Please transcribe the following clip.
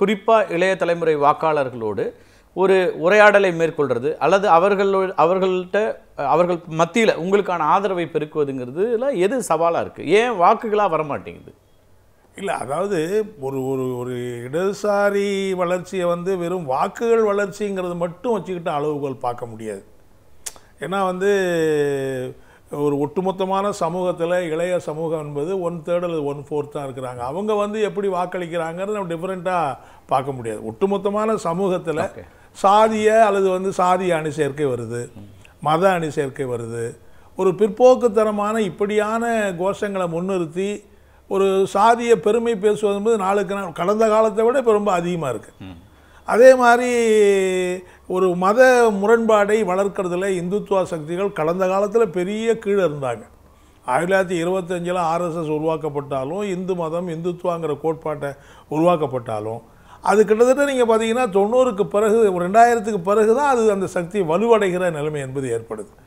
குறிப்பாக இளைய தலைமுறை வாக்காளர்களோடு ஒரு உரையாடலை மேற்கொள்கிறது அல்லது அவர்களோ அவர்கள்ட்ட அவர்கள் மத்தியில் உங்களுக்கான ஆதரவை பெருக்குவதுங்கிறதுல எது சவாலாக இருக்குது ஏன் வாக்குகளாக வரமாட்டேங்குது இல்லை அதாவது ஒரு ஒரு ஒரு இடதுசாரி வளர்ச்சியை வந்து வெறும் வாக்குகள் வளர்ச்சிங்கிறது மட்டும் வச்சுக்கிட்டு அளவுகோல் பார்க்க முடியாது ஏன்னா வந்து ஒரு ஒட்டுமொத்தமான சமூகத்தில் இளைய சமூகம் என்பது ஒன் தேர்ட் அல்லது ஒன் ஃபோர்த் தான் இருக்கிறாங்க அவங்க வந்து எப்படி வாக்களிக்கிறாங்கிறது நம்ம டிஃப்ரெண்ட்டாக பார்க்க முடியாது ஒட்டுமொத்தமான சமூகத்தில் சாதிய அல்லது வந்து சாதிய அணி சேர்க்கை வருது மத அணி சேர்க்கை வருது ஒரு பிற்போக்குத்தனமான இப்படியான கோஷங்களை முன்னிறுத்தி ஒரு சாதிய பெருமை பேசுவது நாளுக்கு நாள் கடந்த காலத்தை விட இப்போ ரொம்ப அதிகமாக இருக்குது அதே மாதிரி ஒரு மத முரண்பாடை வளர்க்குறதுல இந்துத்துவ சக்திகள் கடந்த காலத்தில் பெரிய கீழே இருந்தாங்க ஆயிரத்தி தொள்ளாயிரத்தி இருபத்தஞ்சில் ஆர்எஸ்எஸ் உருவாக்கப்பட்டாலும் இந்து மதம் இந்துத்துவாங்கிற கோட்பாட்டை உருவாக்கப்பட்டாலும் அது கிட்டத்தட்ட நீங்கள் பார்த்தீங்கன்னா தொண்ணூறுக்கு பிறகு ரெண்டாயிரத்துக்கு பிறகு தான் அது அந்த சக்தி வலுவடைகிற நிலைமை என்பது ஏற்படுது